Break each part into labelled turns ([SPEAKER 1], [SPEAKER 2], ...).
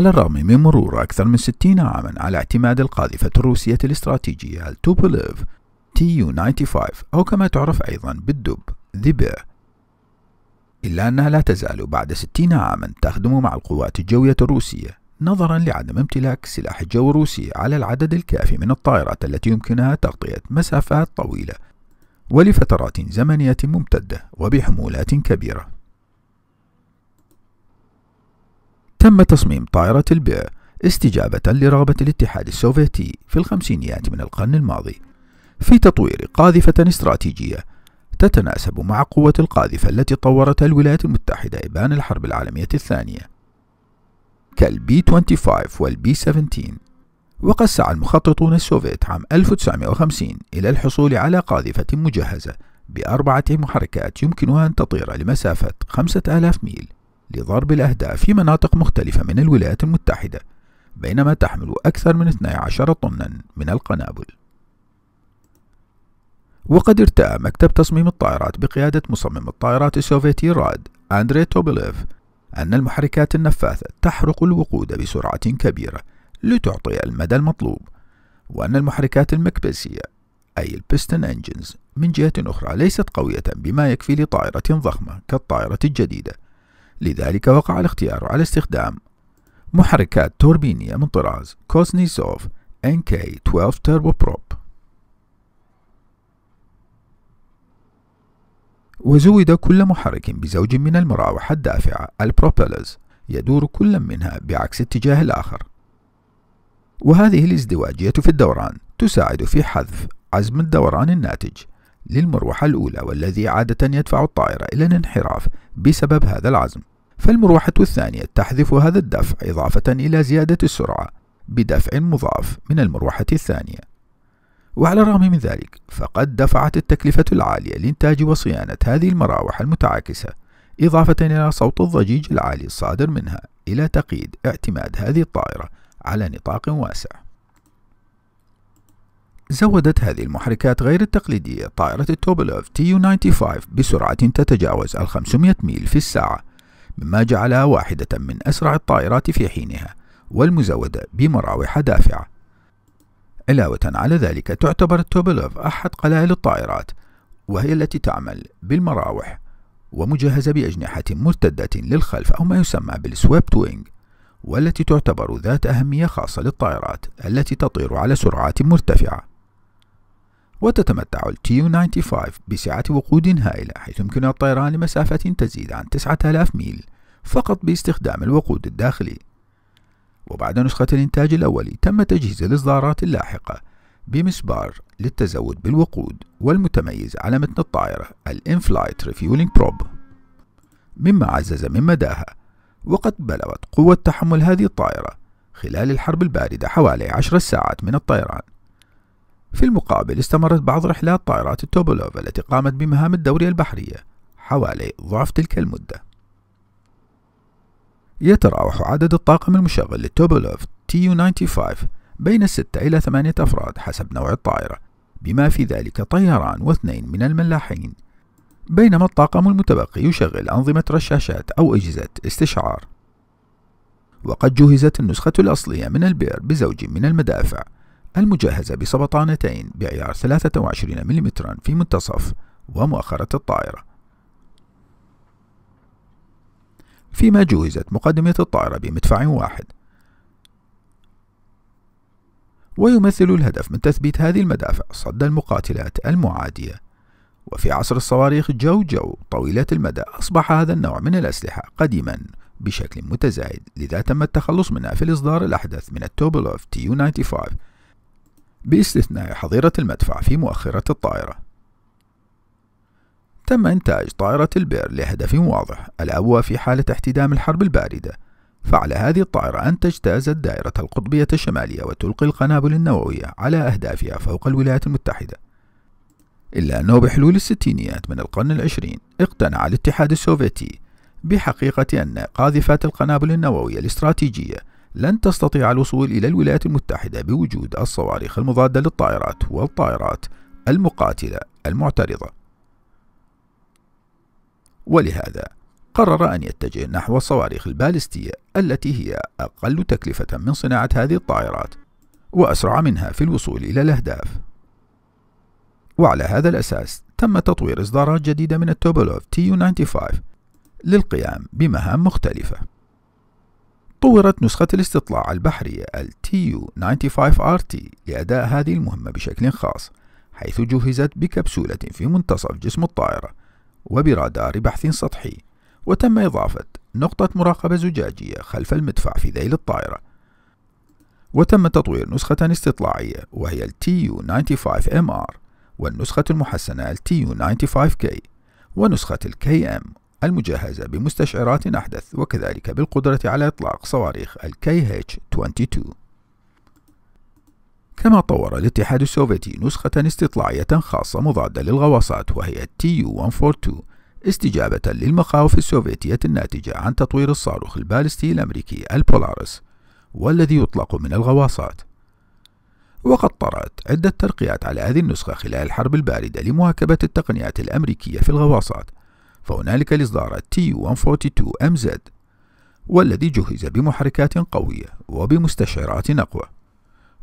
[SPEAKER 1] على الرغم من مرور أكثر من 60 عاما على اعتماد القاذفة الروسية الاستراتيجية التوبوليف تي يو 95 أو كما تعرف أيضا بالدب ذبع إلا أنها لا تزال بعد 60 عاما تخدم مع القوات الجوية الروسية نظرا لعدم امتلاك سلاح الجو الروسي على العدد الكافي من الطائرات التي يمكنها تغطية مسافات طويلة ولفترات زمنية ممتدة وبحمولات كبيرة تم تصميم طائرة البيع استجابة لرغبة الاتحاد السوفيتي في الخمسينيات من القرن الماضي في تطوير قاذفة استراتيجية تتناسب مع قوة القاذفة التي طورتها الولايات المتحدة إبان الحرب العالمية الثانية كالبي 25 والبي 17 وقد سعى المخططون السوفيت عام 1950 إلى الحصول على قاذفة مجهزة بأربعة محركات يمكنها أن تطير لمسافة 5000 ميل لضرب الأهداف في مناطق مختلفة من الولايات المتحدة بينما تحمل أكثر من 12 طنا من القنابل وقد ارتأى مكتب تصميم الطائرات بقيادة مصمم الطائرات السوفيتي راد أندري توبليف أن المحركات النفاثة تحرق الوقود بسرعة كبيرة لتعطي المدى المطلوب وأن المحركات المكبسية أي البستن أنجنز من جهة أخرى ليست قوية بما يكفي لطائرة ضخمة كالطائرة الجديدة لذلك وقع الاختيار على استخدام محركات توربينية من طراز كوسنيسوف NK12 توربو بروب وزود كل محرك بزوج من المراوح الدافعة البروبلز يدور كل منها بعكس اتجاه الآخر وهذه الازدواجية في الدوران تساعد في حذف عزم الدوران الناتج للمروحة الأولى والذي عادة يدفع الطائرة إلى الانحراف بسبب هذا العزم فالمروحة الثانية تحذف هذا الدفع إضافة إلى زيادة السرعة بدفع مضاف من المروحة الثانية وعلى الرغم من ذلك فقد دفعت التكلفة العالية لإنتاج وصيانة هذه المراوح المتعاكسة إضافة إلى صوت الضجيج العالي الصادر منها إلى تقييد اعتماد هذه الطائرة على نطاق واسع زودت هذه المحركات غير التقليدية طائرة التوبولوف تي يو 95 بسرعة تتجاوز ال 500 ميل في الساعة مما جعلها واحدة من أسرع الطائرات في حينها والمزودة بمراوح دافعة علاوة على ذلك تعتبر التوبولوف أحد قلائل الطائرات وهي التي تعمل بالمراوح ومجهزة بأجنحة مرتدة للخلف أو ما يسمى بالسويبت وينج والتي تعتبر ذات أهمية خاصة للطائرات التي تطير على سرعات مرتفعة وتتمتع الـ tu 95 بسعة وقود هائلة حيث يمكن الطيران لمسافة تزيد عن 9000 ميل فقط باستخدام الوقود الداخلي وبعد نسخة الإنتاج الأولي تم تجهيز الإصدارات اللاحقة بمسبار للتزود بالوقود والمتميز على متن الطائرة الـ In-Flight Refueling Probe مما عزز من مداها وقد بلغت قوة تحمل هذه الطائرة خلال الحرب الباردة حوالي 10 ساعات من الطيران في المقابل استمرت بعض رحلات طائرات التوبولوف التي قامت بمهام الدورية البحرية حوالي ضعف تلك المدة يتراوح عدد الطاقم المشغل للتوبولوف تيو 95 بين 6 إلى 8 أفراد حسب نوع الطائرة بما في ذلك طيران واثنين من الملاحين بينما الطاقم المتبقي يشغل أنظمة رشاشات أو أجهزة استشعار وقد جهزت النسخة الأصلية من البير بزوج من المدافع المجهزة بسبطانتين بعيار 23 ملم في منتصف ومؤخرة الطائرة فيما جهزت مقدمة الطائرة بمدفع واحد ويمثل الهدف من تثبيت هذه المدافع صد المقاتلات المعادية وفي عصر الصواريخ جو جو طويلة المدى أصبح هذا النوع من الأسلحة قديما بشكل متزايد لذا تم التخلص منها في الإصدار الأحدث من التوبولوف تي 95 باستثناء حظيرة المدفع في مؤخرة الطائرة. تم إنتاج طائرة البير لهدف واضح الأبوة في حالة احتدام الحرب الباردة فعلى هذه الطائرة أن تجتاز الدائرة القطبية الشمالية وتلقي القنابل النووية على أهدافها فوق الولايات المتحدة إلا أنه بحلول الستينيات من القرن العشرين اقتنع الاتحاد السوفيتي بحقيقة أن قاذفات القنابل النووية الاستراتيجية لن تستطيع الوصول إلى الولايات المتحدة بوجود الصواريخ المضادة للطائرات والطائرات المقاتلة المعترضة. ولهذا قرر أن يتجه نحو الصواريخ البالستية التي هي أقل تكلفة من صناعة هذه الطائرات وأسرع منها في الوصول إلى الأهداف. وعلى هذا الأساس تم تطوير إصدارات جديدة من التوبولوف تي 95 للقيام بمهام مختلفة. طورت نسخة الاستطلاع البحري الـ TU-95RT لأداء هذه المهمة بشكل خاص حيث جهزت بكبسولة في منتصف جسم الطائرة وبرادار بحث سطحي وتم إضافة نقطة مراقبة زجاجية خلف المدفع في ذيل الطائرة وتم تطوير نسخة استطلاعية وهي الـ TU-95MR والنسخة المحسنة الـ TU-95K ونسخة الـ KM المجهزة بمستشعرات أحدث وكذلك بالقدرة على إطلاق صواريخ الـ KH-22 كما طور الاتحاد السوفيتي نسخة استطلاعية خاصة مضادة للغواصات وهي TU-142 استجابة للمخاوف السوفيتية الناتجة عن تطوير الصاروخ البالستي الأمريكي البولارس والذي يطلق من الغواصات وقد طرأت عدة ترقيات على هذه النسخة خلال الحرب الباردة لمواكبة التقنيات الأمريكية في الغواصات فهنالك الإصدار T142MZ والذي جهز بمحركات قوية وبمستشعرات أقوى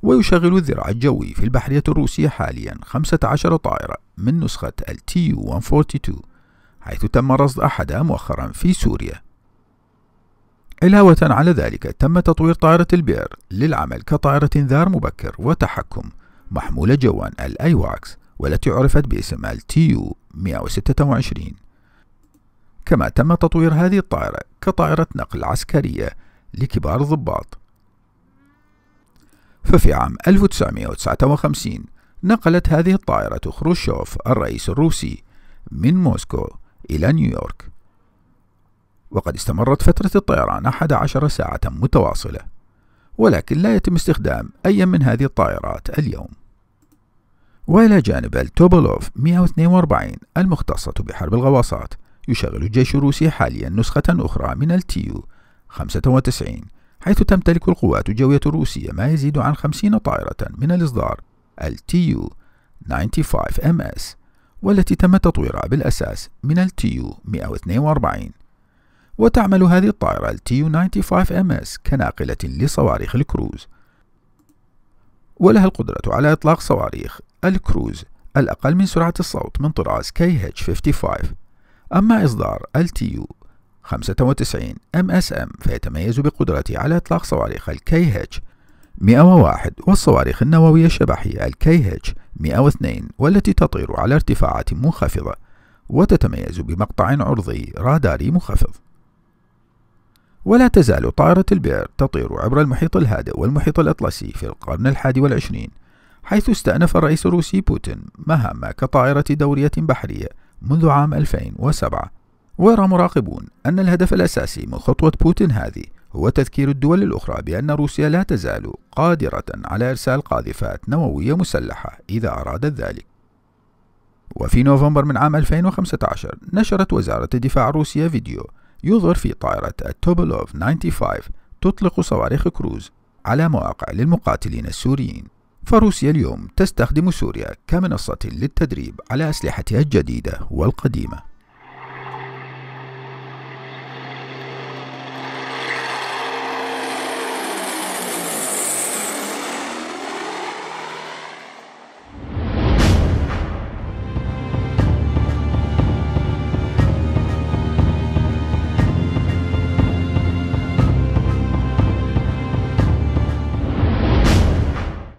[SPEAKER 1] ويشغل الذراع الجوي في البحرية الروسية حاليا 15 طائرة من نسخة ال Tu-142 حيث تم رصد أحدها مؤخرا في سوريا علاوة على ذلك تم تطوير طائرة البير للعمل كطائرة انذار مبكر وتحكم محمولة جوا الأيواكس والتي عرفت باسم ال Tu-126 كما تم تطوير هذه الطائرة كطائرة نقل عسكرية لكبار الضباط ففي عام 1959 نقلت هذه الطائرة خروشوف الرئيس الروسي من موسكو إلى نيويورك وقد استمرت فترة الطيران 11 ساعة متواصلة ولكن لا يتم استخدام أي من هذه الطائرات اليوم وإلى جانب التوبولوف 142 المختصة بحرب الغواصات يشغل الجيش الروسي حاليا نسخة أخرى من التيو 95 حيث تمتلك القوات الجوية الروسية ما يزيد عن 50 طائرة من الإصدار التيو 95 ام اس والتي تم تطويرها بالأساس من التيو 142 وتعمل هذه الطائرة التيو 95 ام اس كناقلة لصواريخ الكروز ولها القدرة على إطلاق صواريخ الكروز الأقل من سرعة الصوت من طراز KH-55 أما إصدار LTU 95 MSM فيتميز بقدرته على إطلاق صواريخ الكي KH 101 والصواريخ النووية الشبحية الكي KH 102 والتي تطير على ارتفاعات منخفضة وتتميز بمقطع عرضي راداري منخفض ولا تزال طائرة البير تطير عبر المحيط الهادئ والمحيط الأطلسي في القرن الحادي والعشرين حيث استأنف الرئيس الروسي بوتين مهام كطائرة دورية بحرية منذ عام 2007 ويرى مراقبون أن الهدف الأساسي من خطوة بوتين هذه هو تذكير الدول الأخرى بأن روسيا لا تزال قادرة على إرسال قاذفات نووية مسلحة إذا أرادت ذلك. وفي نوفمبر من عام 2015 نشرت وزارة الدفاع الروسية فيديو يظهر في طائرة التوبولوف 95 تطلق صواريخ كروز على مواقع للمقاتلين السوريين فروسيا اليوم تستخدم سوريا كمنصة للتدريب على أسلحتها الجديدة والقديمة